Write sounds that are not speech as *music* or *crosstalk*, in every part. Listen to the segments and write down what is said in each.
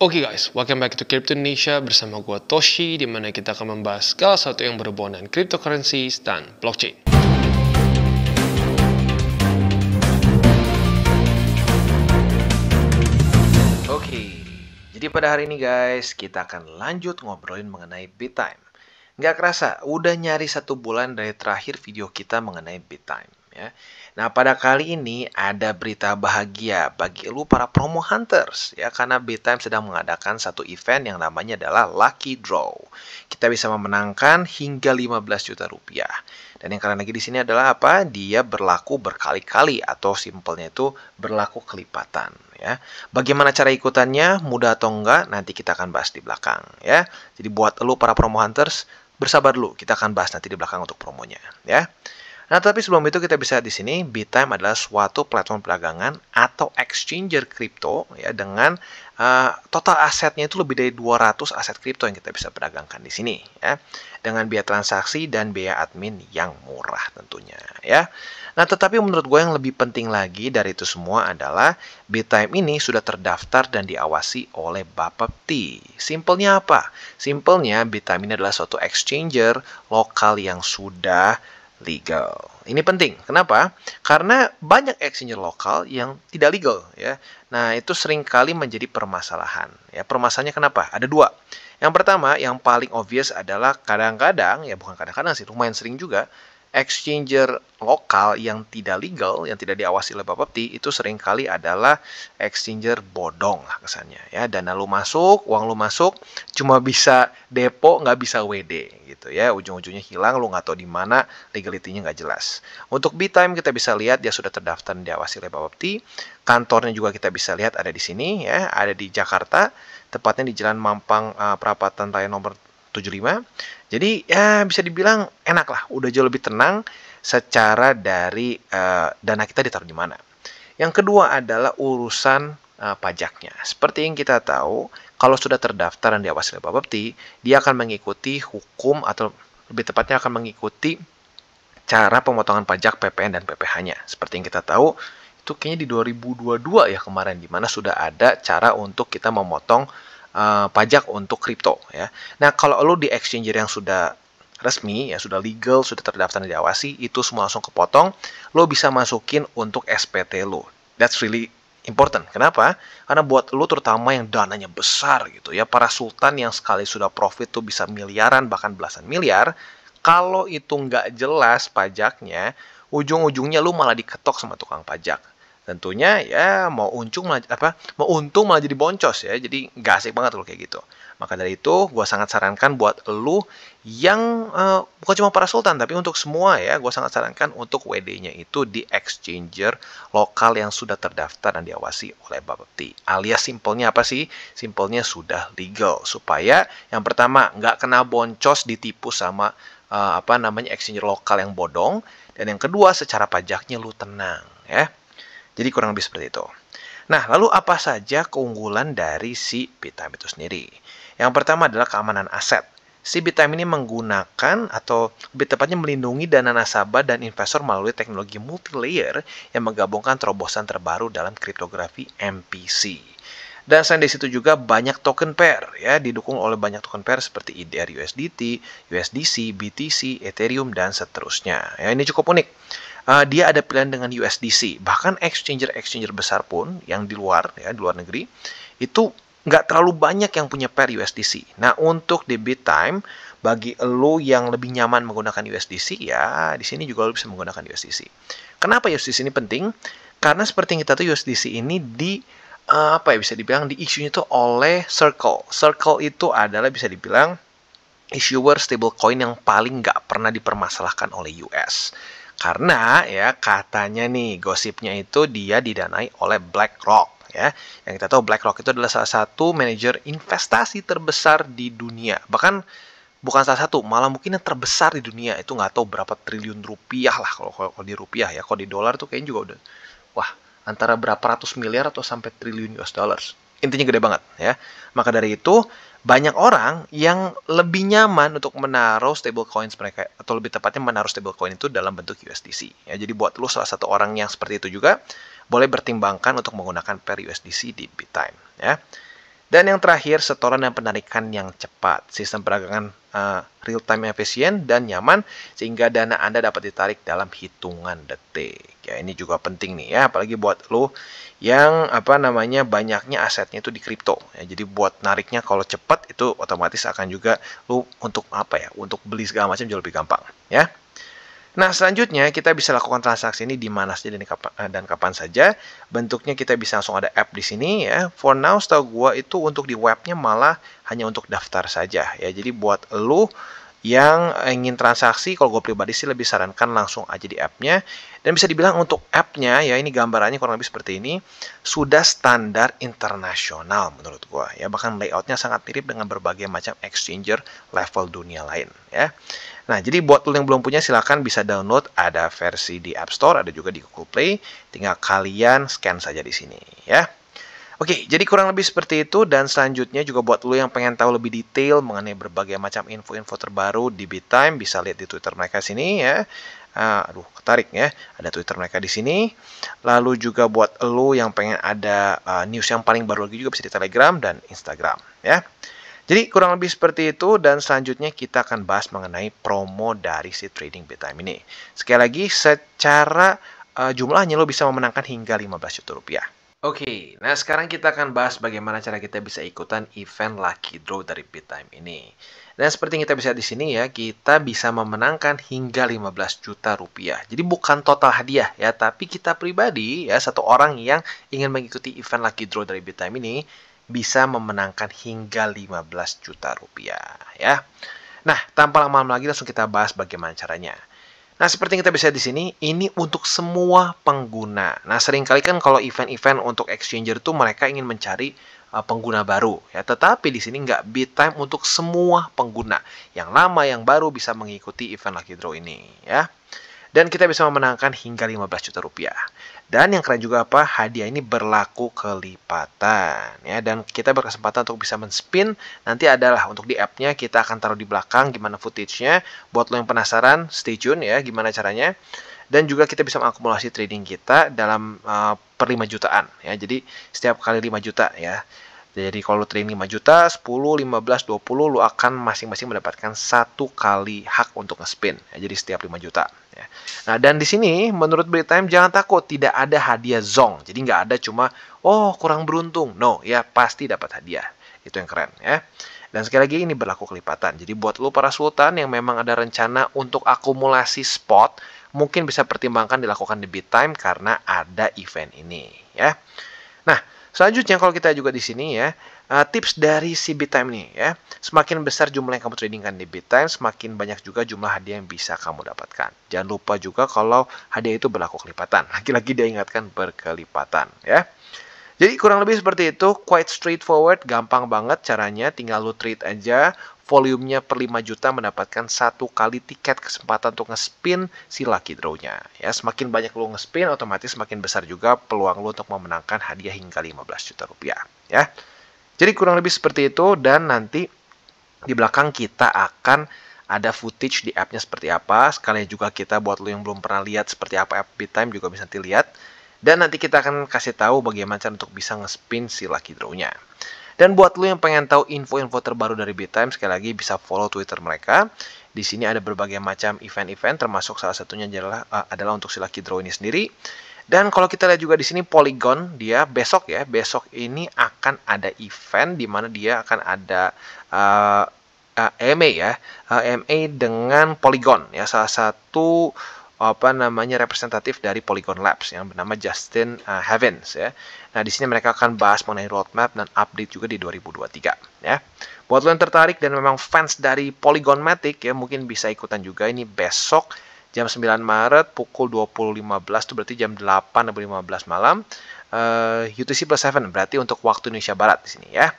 Oke okay guys, welcome back to Crypto Indonesia bersama gue Toshi di mana kita akan membahas segala satu yang berhubungan dengan cryptocurrency dan blockchain. Oke, okay, jadi pada hari ini guys kita akan lanjut ngobrolin mengenai Bitcoin. Gak kerasa, udah nyari satu bulan dari terakhir video kita mengenai Bitcoin ya. Nah, pada kali ini ada berita bahagia bagi lu para promo hunters ya karena Time sedang mengadakan satu event yang namanya adalah Lucky Draw. Kita bisa memenangkan hingga 15 juta rupiah. Dan yang kalian lagi di sini adalah apa? Dia berlaku berkali-kali atau simpelnya itu berlaku kelipatan ya. Bagaimana cara ikutannya? Mudah atau enggak? Nanti kita akan bahas di belakang ya. Jadi buat lo para promo hunters bersabar dulu, kita akan bahas nanti di belakang untuk promonya ya. Nah, tapi sebelum itu kita bisa di sini Bitime adalah suatu platform perdagangan atau exchanger kripto ya dengan uh, total asetnya itu lebih dari 200 aset kripto yang kita bisa perdagangkan di sini ya dengan biaya transaksi dan biaya admin yang murah tentunya ya. Nah, tetapi menurut gue yang lebih penting lagi dari itu semua adalah Bitime ini sudah terdaftar dan diawasi oleh Bapepti. Simpelnya apa? Simpelnya Bitime ini adalah suatu exchanger lokal yang sudah legal. Ini penting. Kenapa? Karena banyak exchanger lokal yang tidak legal ya. Nah, itu sering kali menjadi permasalahan. Ya, permasalahannya kenapa? Ada dua. Yang pertama, yang paling obvious adalah kadang-kadang ya bukan kadang-kadang sih, lumayan sering juga exchanger lokal yang tidak legal, yang tidak diawasi oleh Bapak Bapepti itu seringkali adalah exchanger bodong lah kesannya ya. Dana lu masuk, uang lu masuk cuma bisa depo nggak bisa WD gitu ya. Ujung-ujungnya hilang lu nggak tahu di mana, legalitinya nggak jelas. Untuk B-Time kita bisa lihat dia sudah terdaftar dan diawasi oleh Bapak Bapepti. Kantornya juga kita bisa lihat ada di sini ya, ada di Jakarta, tepatnya di Jalan Mampang uh, eh, Prapatan Raya nomor 75. Jadi ya bisa dibilang enak lah, udah jauh lebih tenang secara dari uh, dana kita ditaruh di mana. Yang kedua adalah urusan uh, pajaknya. Seperti yang kita tahu, kalau sudah terdaftar dan diawasi oleh Bapepti, dia akan mengikuti hukum atau lebih tepatnya akan mengikuti cara pemotongan pajak PPN dan PPh-nya. Seperti yang kita tahu, itu kayaknya di 2022 ya kemarin, di mana sudah ada cara untuk kita memotong Eh, pajak untuk kripto ya. Nah, kalau lo di exchanger yang sudah resmi ya sudah legal, sudah terdaftar dan diawasi, itu semua langsung kepotong, lo bisa masukin untuk SPT lo. That's really important. Kenapa? Karena buat lo terutama yang dananya besar gitu ya, para sultan yang sekali sudah profit tuh bisa miliaran bahkan belasan miliar, kalau itu nggak jelas pajaknya, ujung-ujungnya lo malah diketok sama tukang pajak tentunya ya mau untung malah, apa mau untung malah jadi boncos ya jadi nggak asik banget kalau kayak gitu maka dari itu gue sangat sarankan buat lu yang uh, bukan cuma para sultan tapi untuk semua ya gue sangat sarankan untuk WD-nya itu di exchanger lokal yang sudah terdaftar dan diawasi oleh Bapepti alias simpelnya apa sih simpelnya sudah legal supaya yang pertama nggak kena boncos ditipu sama uh, apa namanya exchanger lokal yang bodong dan yang kedua secara pajaknya lu tenang ya jadi kurang lebih seperti itu. Nah, lalu apa saja keunggulan dari si Bitime itu sendiri? Yang pertama adalah keamanan aset. Si Bitime ini menggunakan atau lebih tepatnya melindungi dana nasabah dan investor melalui teknologi multi-layer yang menggabungkan terobosan terbaru dalam kriptografi MPC. Dan selain disitu juga banyak token pair ya didukung oleh banyak token pair seperti IDR e USDT, USDC, BTC, Ethereum dan seterusnya. Ya ini cukup unik uh, dia ada pilihan dengan USDC. Bahkan exchanger-exchanger besar pun yang di luar ya, di luar negeri itu nggak terlalu banyak yang punya pair USDC. Nah, untuk debit time bagi lo yang lebih nyaman menggunakan USDC ya, di sini juga lo bisa menggunakan USDC. Kenapa USDC ini penting? Karena seperti yang kita tahu USDC ini di ah, apa ya bisa dibilang di isunya itu oleh Circle. Circle itu adalah bisa dibilang issuer stablecoin yang paling nggak pernah dipermasalahkan oleh US. Karena ya katanya nih gosipnya itu dia didanai oleh BlackRock ya. Yang kita tahu BlackRock itu adalah salah satu manajer investasi terbesar di dunia. Bahkan bukan salah satu, malah mungkin yang terbesar di dunia itu nggak tahu berapa triliun rupiah lah kalau kalau di rupiah ya. Kalau di dolar tuh kayaknya juga udah wah antara berapa ratus miliar atau sampai triliun US dollars. Intinya gede banget ya. Maka dari itu banyak orang yang lebih nyaman untuk menaruh stablecoins mereka atau lebih tepatnya menaruh stablecoin itu dalam bentuk USDC. Ya, jadi buat lu salah satu orang yang seperti itu juga boleh bertimbangkan untuk menggunakan pair USDC di Bitcoin ya. Dan yang terakhir, setoran dan penarikan yang cepat. Sistem peragangan uh, eh, real time efisien dan nyaman sehingga dana Anda dapat ditarik dalam hitungan detik. Ya, ini juga penting nih ya, apalagi buat lo yang apa namanya banyaknya asetnya itu di kripto. Ya, jadi buat nariknya kalau cepat itu otomatis akan juga lo untuk apa ya, untuk beli segala macam jauh lebih gampang, ya. Nah, selanjutnya kita bisa lakukan transaksi ini di mana saja dan kapan, eh, dan kapan saja. Bentuknya kita bisa langsung ada app di sini ya. For now, setahu gue itu untuk di webnya malah hanya untuk daftar saja ya. Jadi buat lu yang ingin transaksi kalau gue pribadi sih lebih sarankan langsung aja di app-nya dan bisa dibilang untuk app-nya ya ini gambarannya kurang lebih seperti ini sudah standar internasional menurut gue ya bahkan layoutnya sangat mirip dengan berbagai macam exchanger level dunia lain ya Nah, jadi buat lo yang belum punya silahkan bisa download, ada versi di App Store, ada juga di Google Play. Tinggal kalian scan saja di sini ya. Oke, jadi kurang lebih seperti itu dan selanjutnya juga buat lo yang pengen tahu lebih detail mengenai berbagai macam info-info terbaru di BitTime bisa lihat di Twitter mereka sini ya. Uh, aduh, ketarik ya. Ada Twitter mereka di sini. Lalu juga buat lo yang pengen ada uh, news yang paling baru lagi juga bisa di Telegram dan Instagram ya. Jadi kurang lebih seperti itu dan selanjutnya kita akan bahas mengenai promo dari si trading BitTime ini. Sekali lagi secara uh, jumlahnya lo bisa memenangkan hingga 15 juta rupiah. Oke, nah sekarang kita akan bahas bagaimana cara kita bisa ikutan event Lucky Draw dari Time ini. Dan seperti yang kita bisa di sini ya, kita bisa memenangkan hingga 15 juta rupiah. Jadi bukan total hadiah ya, tapi kita pribadi ya satu orang yang ingin mengikuti event Lucky Draw dari Time ini bisa memenangkan hingga 15 juta rupiah ya. Nah, tanpa lama-lama lagi langsung kita bahas bagaimana caranya. Nah, seperti yang kita bisa di sini, ini untuk semua pengguna. Nah, seringkali kan kalau event-event untuk exchanger itu mereka ingin mencari uh, pengguna baru ya tetapi di sini nggak beat time untuk semua pengguna yang lama yang baru bisa mengikuti event lucky draw ini ya dan kita bisa memenangkan hingga 15 juta rupiah. Dan yang keren juga apa, hadiah ini berlaku kelipatan ya dan kita berkesempatan untuk bisa men-spin nanti adalah untuk di app-nya kita akan taruh di belakang gimana footage-nya. Buat lo yang penasaran, stay tune ya gimana caranya. Dan juga kita bisa mengakumulasi trading kita dalam uh, per 5 jutaan ya. Jadi setiap kali 5 juta ya. Jadi kalau lu training 5 juta, 10, 15, 20 lu akan masing-masing mendapatkan satu kali hak untuk nge-spin. Ya, jadi setiap 5 juta. Ya. Nah dan di sini menurut Time jangan takut tidak ada hadiah zong. Jadi nggak ada cuma oh kurang beruntung. No ya pasti dapat hadiah. Itu yang keren ya. Dan sekali lagi ini berlaku kelipatan. Jadi buat lu para sultan yang memang ada rencana untuk akumulasi spot, mungkin bisa pertimbangkan dilakukan di bit time karena ada event ini ya. Selanjutnya kalau kita juga di sini ya, eh, tips dari si Bitime nih ya. Semakin besar jumlah yang kamu tradingkan di Bitime semakin banyak juga jumlah hadiah yang bisa kamu dapatkan. Jangan lupa juga kalau hadiah itu berlaku kelipatan. *laughs* Lagi-lagi dia ingatkan berkelipatan ya. Jadi kurang lebih seperti itu, quite straightforward, gampang banget caranya, tinggal lu trade aja, volumenya per 5 juta mendapatkan satu kali tiket kesempatan untuk ngespin si lucky draw-nya. Ya, semakin banyak lo nge-spin, otomatis semakin besar juga peluang lo untuk memenangkan hadiah hingga 15 juta rupiah. Ya, jadi kurang lebih seperti itu dan nanti di belakang kita akan ada footage di app-nya seperti apa. Sekalian juga kita buat lo yang belum pernah lihat seperti apa app time juga bisa nanti lihat. Dan nanti kita akan kasih tahu bagaimana cara untuk bisa ngespin si lucky draw-nya. Dan buat lo yang pengen tahu info-info terbaru dari BTime, sekali lagi bisa follow Twitter mereka. Di sini ada berbagai macam event-event, termasuk salah satunya adalah, uh, adalah untuk Sila Draw ini sendiri. Dan kalau kita lihat juga di sini Polygon, dia besok ya, besok ini akan ada event di mana dia akan ada uh, eh, uh, eh, MA ya, uh, MA dengan Polygon ya, salah satu apa namanya representatif dari Polygon Labs yang bernama Justin uh, Havens ya. Nah, di sini mereka akan bahas mengenai roadmap dan update juga di 2023 ya. Buat lo yang tertarik dan memang fans dari Polygon Matic ya mungkin bisa ikutan juga ini besok jam 9 Maret pukul 20.15 itu berarti jam 8.15 malam uh, eh, UTC plus 7 berarti untuk waktu Indonesia Barat di sini ya.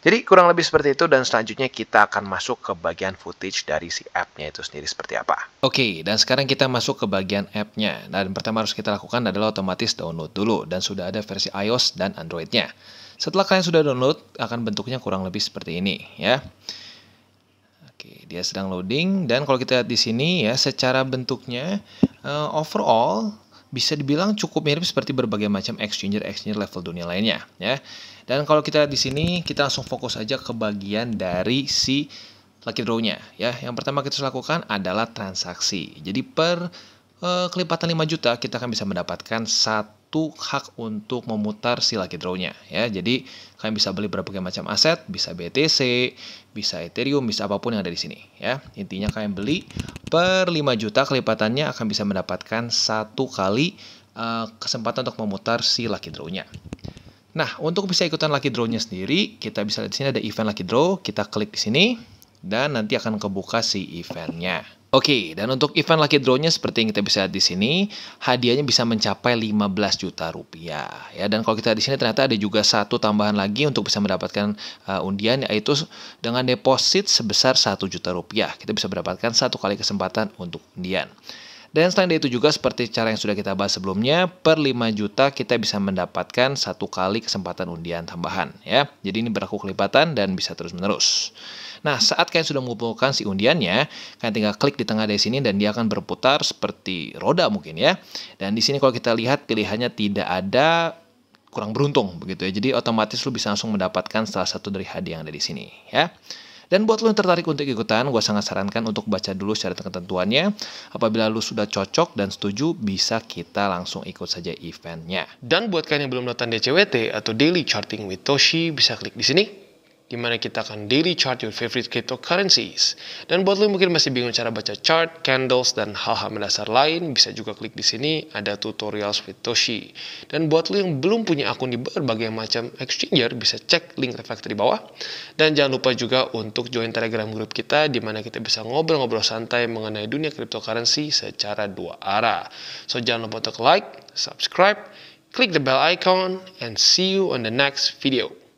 Jadi kurang lebih seperti itu dan selanjutnya kita akan masuk ke bagian footage dari si app-nya itu sendiri seperti apa. Oke, dan sekarang kita masuk ke bagian app-nya. Nah, yang pertama harus kita lakukan adalah otomatis download dulu dan sudah ada versi iOS dan Android-nya. Setelah kalian sudah download, akan bentuknya kurang lebih seperti ini ya. Oke, dia sedang loading dan kalau kita lihat di sini ya secara bentuknya uh, overall bisa dibilang cukup mirip seperti berbagai macam exchanger exchanger level dunia lainnya ya. Dan kalau kita lihat di sini kita langsung fokus aja ke bagian dari si lucky draw-nya ya. Yang pertama kita lakukan adalah transaksi. Jadi per eh, kelipatan 5 juta kita akan bisa mendapatkan satu hak untuk memutar si lucky draw-nya ya. Jadi kalian bisa beli berbagai macam aset, bisa BTC, bisa Ethereum, bisa apapun yang ada di sini ya. Intinya kalian beli per 5 juta kelipatannya akan bisa mendapatkan satu kali eh, kesempatan untuk memutar si lucky draw-nya. Nah, untuk bisa ikutan lucky draw-nya sendiri, kita bisa lihat di sini ada event lucky draw, kita klik di sini, dan nanti akan kebuka si eventnya. Oke, okay, dan untuk event lucky draw-nya seperti yang kita bisa lihat di sini, hadiahnya bisa mencapai 15 juta rupiah. Ya, dan kalau kita di sini ternyata ada juga satu tambahan lagi untuk bisa mendapatkan uh, undian yaitu dengan deposit sebesar 1 juta rupiah. Kita bisa mendapatkan satu kali kesempatan untuk undian. Dan selain itu juga seperti cara yang sudah kita bahas sebelumnya, per 5 juta kita bisa mendapatkan satu kali kesempatan undian tambahan ya. Jadi ini berlaku kelipatan dan bisa terus-menerus. Nah, saat kalian sudah mengumpulkan si undiannya, kalian tinggal klik di tengah dari sini dan dia akan berputar seperti roda mungkin ya. Dan di sini kalau kita lihat pilihannya tidak ada kurang beruntung begitu ya. Jadi otomatis lu bisa langsung mendapatkan salah satu dari hadiah yang ada di sini ya. Dan buat lo yang tertarik untuk ikutan, gue sangat sarankan untuk baca dulu syarat ketentuannya. Apabila lo sudah cocok dan setuju, bisa kita langsung ikut saja eventnya. Dan buat kalian yang belum nonton DCWT atau Daily Charting with Toshi, bisa klik di sini di mana kita akan daily chart your favorite cryptocurrencies. Dan buat lo mungkin masih bingung cara baca chart, candles, dan hal-hal mendasar lain, bisa juga klik di sini, ada tutorial with Toshi. Dan buat lo yang belum punya akun di berbagai macam exchanger, bisa cek link reflektor di bawah. Dan jangan lupa juga untuk join telegram grup kita, di mana kita bisa ngobrol-ngobrol santai mengenai dunia cryptocurrency secara dua arah. So jangan lupa untuk like, subscribe, click the bell icon, and see you on the next video.